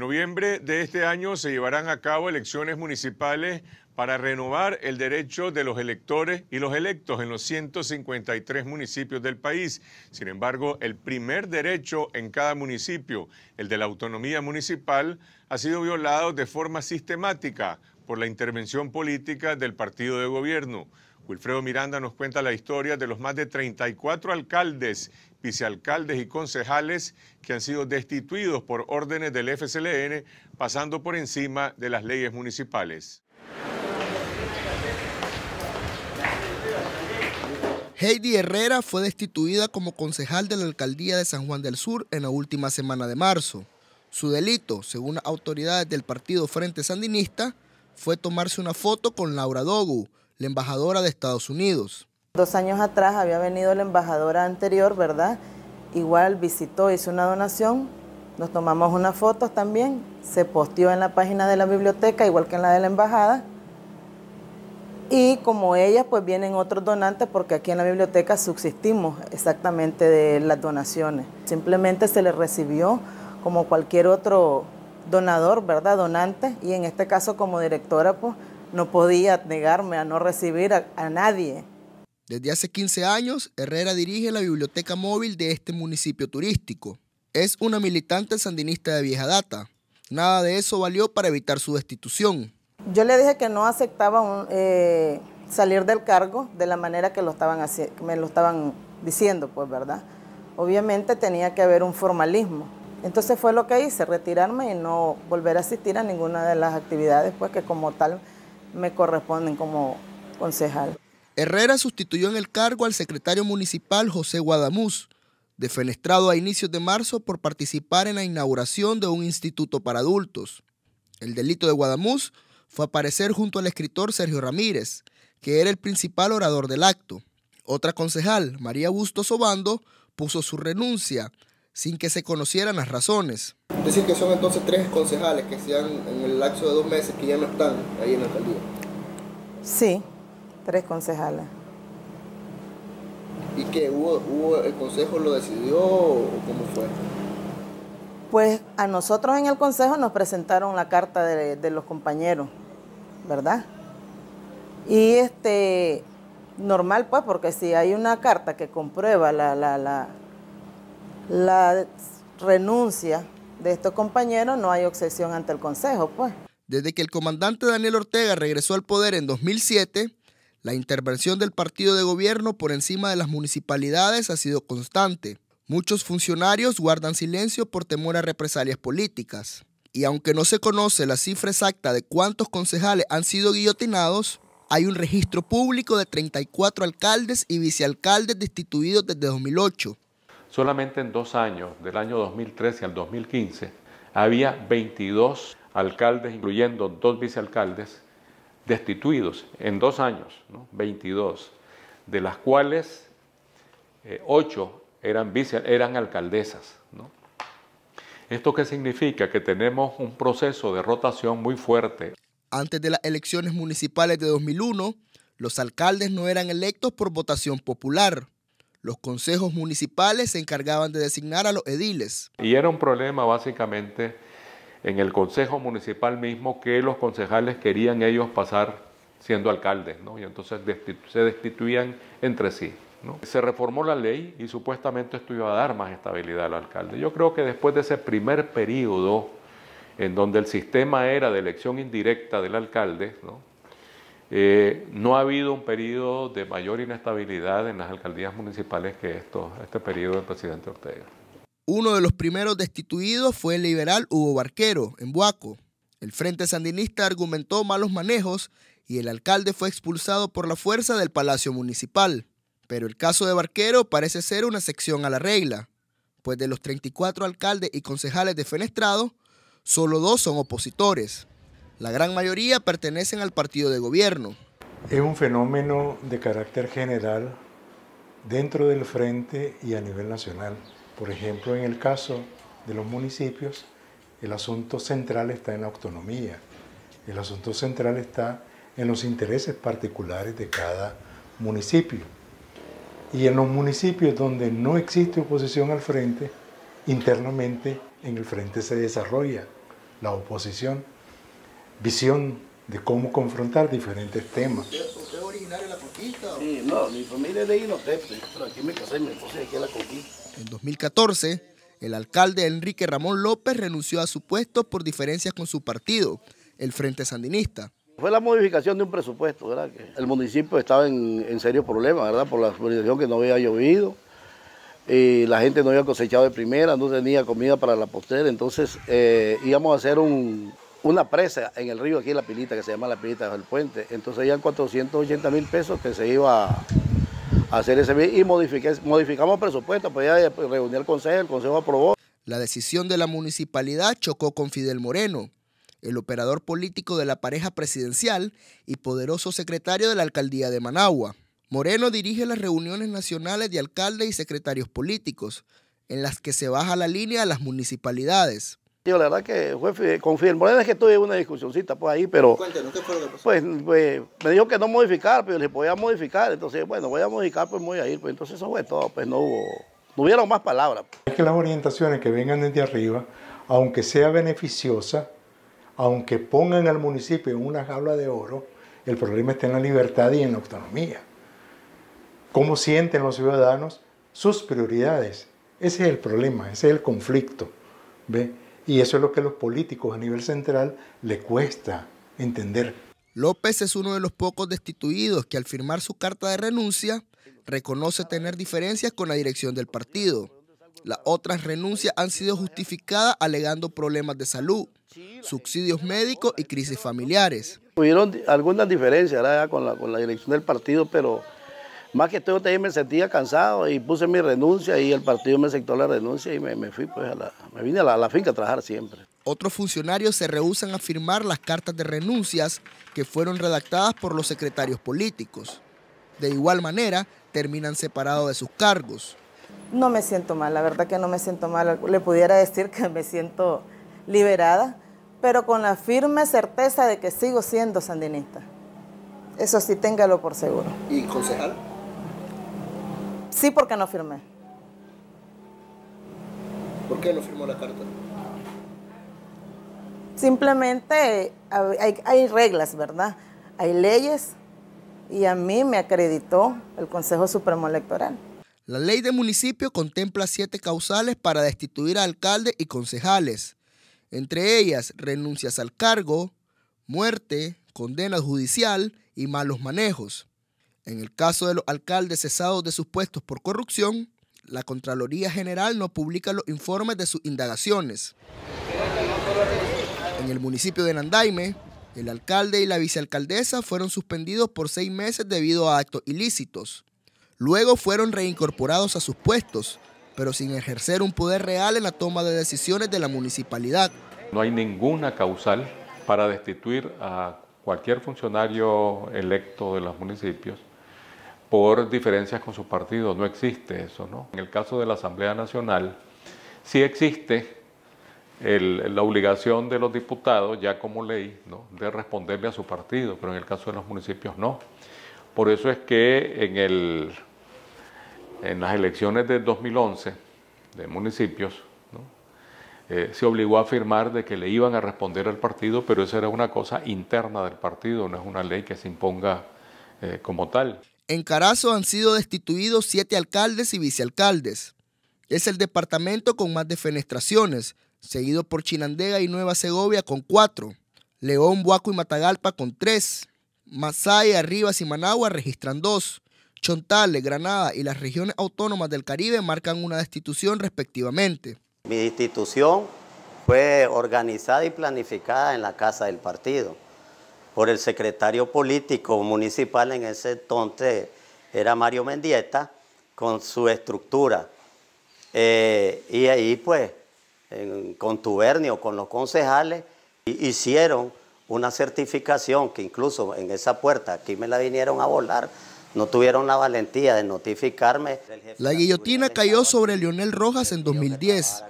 En noviembre de este año se llevarán a cabo elecciones municipales para renovar el derecho de los electores y los electos en los 153 municipios del país. Sin embargo, el primer derecho en cada municipio, el de la autonomía municipal, ha sido violado de forma sistemática por la intervención política del partido de gobierno. Wilfredo Miranda nos cuenta la historia de los más de 34 alcaldes vicealcaldes y concejales que han sido destituidos por órdenes del FCLN, pasando por encima de las leyes municipales. Heidi Herrera fue destituida como concejal de la alcaldía de San Juan del Sur en la última semana de marzo. Su delito, según autoridades del partido Frente Sandinista, fue tomarse una foto con Laura Dogu, la embajadora de Estados Unidos. Dos años atrás había venido la embajadora anterior, ¿verdad? Igual visitó, hizo una donación, nos tomamos unas fotos también, se posteó en la página de la biblioteca, igual que en la de la embajada. Y como ella, pues vienen otros donantes porque aquí en la biblioteca subsistimos exactamente de las donaciones. Simplemente se le recibió como cualquier otro donador, ¿verdad? Donante. Y en este caso como directora, pues no podía negarme a no recibir a nadie. Desde hace 15 años, Herrera dirige la biblioteca móvil de este municipio turístico. Es una militante sandinista de vieja data. Nada de eso valió para evitar su destitución. Yo le dije que no aceptaba eh, salir del cargo de la manera que, que me lo estaban diciendo, pues, ¿verdad? Obviamente tenía que haber un formalismo. Entonces fue lo que hice, retirarme y no volver a asistir a ninguna de las actividades pues, que como tal me corresponden como concejal. Herrera sustituyó en el cargo al secretario municipal José Guadamuz, defenestrado a inicios de marzo por participar en la inauguración de un instituto para adultos. El delito de Guadamuz fue aparecer junto al escritor Sergio Ramírez, que era el principal orador del acto. Otra concejal, María Bustos Sobando, puso su renuncia sin que se conocieran las razones. ¿Es Decir que son entonces tres concejales que se han, en el lapso de dos meses, que ya no están ahí en la alcaldía. Sí, tres concejales. ¿Y que ¿Hubo, el consejo lo decidió o cómo fue? Pues a nosotros en el consejo nos presentaron la carta de, los compañeros, ¿verdad? Y este, normal pues, porque si hay una carta que comprueba la, la, la, la renuncia de estos compañeros, no hay obsesión ante el consejo pues. Desde que el comandante Daniel Ortega regresó al poder en 2007, la intervención del partido de gobierno por encima de las municipalidades ha sido constante. Muchos funcionarios guardan silencio por temor a represalias políticas. Y aunque no se conoce la cifra exacta de cuántos concejales han sido guillotinados, hay un registro público de 34 alcaldes y vicealcaldes destituidos desde 2008. Solamente en dos años, del año 2013 al 2015, había 22 alcaldes, incluyendo dos vicealcaldes, destituidos en dos años, 22, de las cuales 8 eh, eran, eran alcaldesas. ¿Esto qué significa? Que tenemos un proceso de rotación muy fuerte. Antes de las elecciones municipales de 2001, los alcaldes no eran electos por votación popular. Los consejos municipales se encargaban de designar a los ediles. Y era un problema básicamente en el Consejo Municipal mismo que los concejales querían ellos pasar siendo alcaldes, ¿no? y entonces se destituían entre sí. Se reformó la ley y supuestamente esto iba a dar más estabilidad al alcalde. Yo creo que después de ese primer periodo, en donde el sistema era de elección indirecta del alcalde, ¿no? Eh, ha habido un periodo de mayor inestabilidad en las alcaldías municipales que esto, este periodo del presidente Ortega. Uno de los primeros destituidos fue el liberal Hugo Barquero, en Buaco. El Frente Sandinista argumentó malos manejos y el alcalde fue expulsado por la fuerza del Palacio Municipal. Pero el caso de Barquero parece ser una sección a la regla, pues de los 34 alcaldes y concejales de Fenestrado, solo dos son opositores. La gran mayoría pertenecen al partido de gobierno. Es un fenómeno de carácter general dentro del frente y a nivel nacional. Por ejemplo, en el caso de los municipios, el asunto central está en la autonomía, el asunto central está en los intereses particulares de cada municipio. Y en los municipios donde no existe oposición al frente, internamente en el frente se desarrolla la oposición, visión de cómo confrontar diferentes temas. ¿Usted es originario de la conquista? Sí, no, mi familia es de pero aquí me casé, me puse aquí a la conquista. En 2014, el alcalde Enrique Ramón López renunció a su puesto por diferencias con su partido, el Frente Sandinista. Fue la modificación de un presupuesto, ¿verdad? el municipio estaba en, serio problema, ¿verdad? Por la situación que no había llovido, y la gente no había cosechado de primera, no tenía comida para la postera, entonces eh, íbamos a hacer una presa en el río aquí La Pilita, que se llama La Pilita del Puente. Entonces eran 480 mil pesos que se iba hacer ese y modificamos presupuesto, pues ya pues, reuní el Consejo, el Consejo aprobó. La decisión de la municipalidad chocó con Fidel Moreno, el operador político de la pareja presidencial y poderoso secretario de la alcaldía de Managua. Moreno dirige las reuniones nacionales de alcaldes y secretarios políticos, en las que se baja la línea a las municipalidades. Yo la verdad que fue, confirmó es que tuve una discusioncita por pues, ahí, pero... Pues, pues, me dijo que no modificar, pero le podía modificar. Entonces, bueno, voy a modificar, pues voy a ir. Pues entonces eso fue todo, pues no hubo... No hubieron más palabras. Pues. Es que las orientaciones que vengan desde arriba, aunque sea beneficiosa, aunque pongan al municipio en una jaula de oro, el problema está en la libertad y en la autonomía. ¿Cómo sienten los ciudadanos sus prioridades? Ese es el problema, ese es el conflicto. ¿Ve? Y eso es lo que a los políticos a nivel central le cuesta entender. López es uno de los pocos destituidos que al firmar su carta de renuncia reconoce tener diferencias con la dirección del partido. Las otras renuncias han sido justificadas alegando problemas de salud, subsidios médicos y crisis familiares. Tuvieron algunas diferencias con la, con la dirección del partido, pero más que todo también me sentía cansado y puse mi renuncia y el partido me aceptó la renuncia y me, fui pues a la, me vine a la, finca a trabajar siempre. Otros funcionarios se rehusan a firmar las cartas de renuncias que fueron redactadas por los secretarios políticos. De igual manera, terminan separados de sus cargos. No me siento mal, la verdad que no me siento mal. Le pudiera decir que me siento liberada, pero con la firme certeza de que sigo siendo sandinista. Eso sí, téngalo por seguro. ¿Y concejal? Sí, porque no firmé. ¿Por qué no firmó la carta? Simplemente hay, reglas, ¿verdad? Hay leyes y a mí me acreditó el Consejo Supremo Electoral. La ley de municipio contempla siete causales para destituir a alcalde y concejales, entre ellas renuncias al cargo, muerte, condena judicial y malos manejos. En el caso de los alcaldes cesados de sus puestos por corrupción, la Contraloría General no publica los informes de sus indagaciones. En el municipio de Nandaime, el alcalde y la vicealcaldesa fueron suspendidos por seis meses debido a actos ilícitos. Luego fueron reincorporados a sus puestos, pero sin ejercer un poder real en la toma de decisiones de la municipalidad. No hay ninguna causal para destituir a cualquier funcionario electo de los municipios por diferencias con su partido. No existe eso, ¿no? En el caso de la Asamblea Nacional, sí existe la obligación de los diputados, ya como ley, ¿no? de responderle a su partido, pero en el caso de los municipios no. Por eso es que en, el, en las elecciones de 2011 de municipios, eh, se obligó a afirmar de que le iban a responder al partido, pero esa era una cosa interna del partido, no es una ley que se imponga eh, como tal. En Carazo han sido destituidos siete alcaldes y vicealcaldes. Es el departamento con más defenestraciones, seguido por Chinandega y Nueva Segovia con cuatro, León, Huaco y Matagalpa con tres, Masaya, Rivas y Managua registran dos, Chontales, Granada y las regiones autónomas del Caribe marcan una destitución respectivamente. Mi destitución fue organizada y planificada en la casa del partido por el secretario político municipal en ese entonces, era Mario Mendieta, con su estructura. Eh, y ahí pues, en contubernio con los concejales, hicieron una certificación que incluso en esa puerta, aquí me la vinieron a volar, no tuvieron la valentía de notificarme. La guillotina cayó sobre Leonel Rojas en 2010.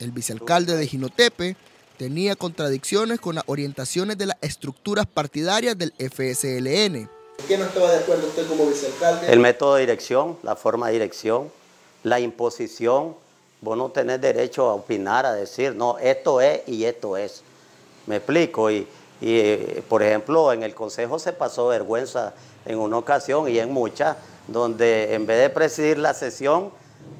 El vicealcalde de Ginotepe tenía contradicciones con las orientaciones de las estructuras partidarias del FSLN. ¿Qué no estaba de acuerdo usted como vicealcalde? El método de dirección, la forma de dirección, la imposición. Vos no tenés derecho a opinar, a decir, no, esto es y esto es. Me explico. y por ejemplo, en el Consejo se pasó vergüenza en una ocasión y en muchas, donde en vez de presidir la sesión,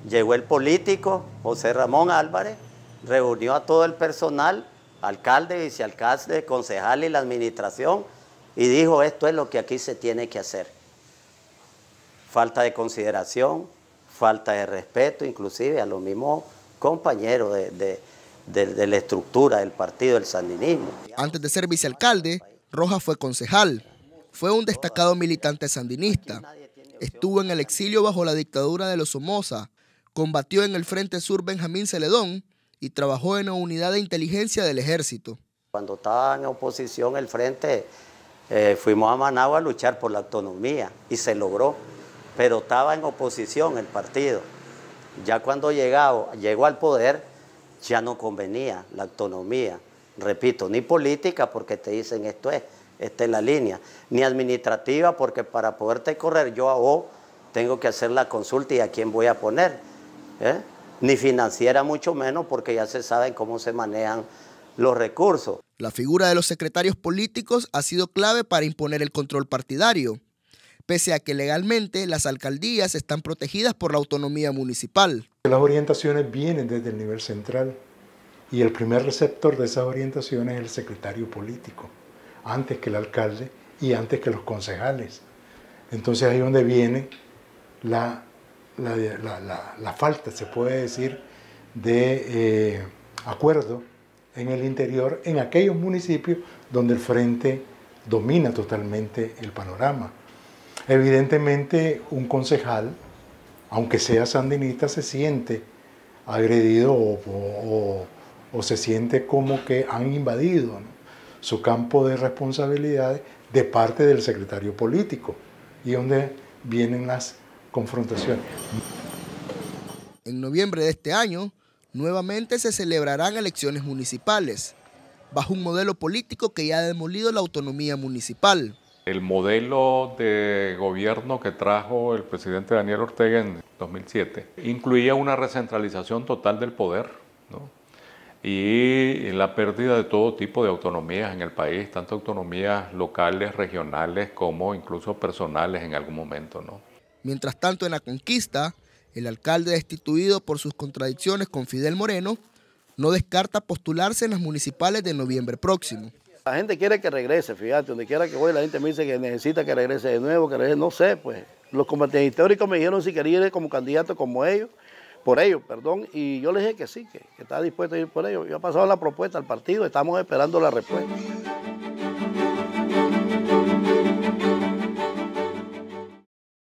llegó el político José Ramón Álvarez reunió a todo el personal, alcalde, vicealcalde, concejal y la administración, y dijo, esto es lo que aquí se tiene que hacer. Falta de consideración, falta de respeto, inclusive a los mismos compañeros de, la estructura del partido del sandinismo. Antes de ser vicealcalde, Rojas fue concejal, fue un destacado militante sandinista, estuvo en el exilio bajo la dictadura de los Somoza, combatió en el Frente Sur Benjamín Celedón y trabajó en la unidad de inteligencia del ejército. Cuando estaba en oposición el frente, eh, fuimos a Managua a luchar por la autonomía y se logró, pero estaba en oposición el partido. Ya cuando llegado, llegó al poder, ya no convenía la autonomía, repito, ni política porque te dicen esto es, esta es la línea, ni administrativa porque para poderte correr yo a vos tengo que hacer la consulta y a quién voy a poner. ¿eh? ni financiera mucho menos, porque ya se sabe cómo se manejan los recursos. La figura de los secretarios políticos ha sido clave para imponer el control partidario, pese a que legalmente las alcaldías están protegidas por la autonomía municipal. Las orientaciones vienen desde el nivel central y el primer receptor de esas orientaciones es el secretario político, antes que el alcalde y antes que los concejales. Entonces ahí es donde viene la la, falta, se puede decir, de eh, acuerdo en el interior, en aquellos municipios donde el frente domina totalmente el panorama. Evidentemente, un concejal, aunque sea sandinista, se siente agredido o, se siente como que han invadido su campo de responsabilidades de parte del secretario político y donde vienen las Confrontaciones. En noviembre de este año, nuevamente se celebrarán elecciones municipales, bajo un modelo político que ya ha demolido la autonomía municipal. El modelo de gobierno que trajo el presidente Daniel Ortega en 2007 incluía una recentralización total del poder y la pérdida de todo tipo de autonomías en el país, tanto autonomías locales, regionales como incluso personales en algún momento. ¿no? Mientras tanto, en la conquista, el alcalde destituido por sus contradicciones con Fidel Moreno no descarta postularse en las municipales de noviembre próximo. La gente quiere que regrese, fíjate, donde quiera que voy, la gente me dice que necesita que regrese de nuevo, que regrese, no sé, pues. Los combatientes históricos me dijeron si quería ir como candidato como ellos, por ellos, perdón, y yo les dije que sí, que, que estaba dispuesto a ir por ellos. Yo he pasado la propuesta al partido, estamos esperando la respuesta.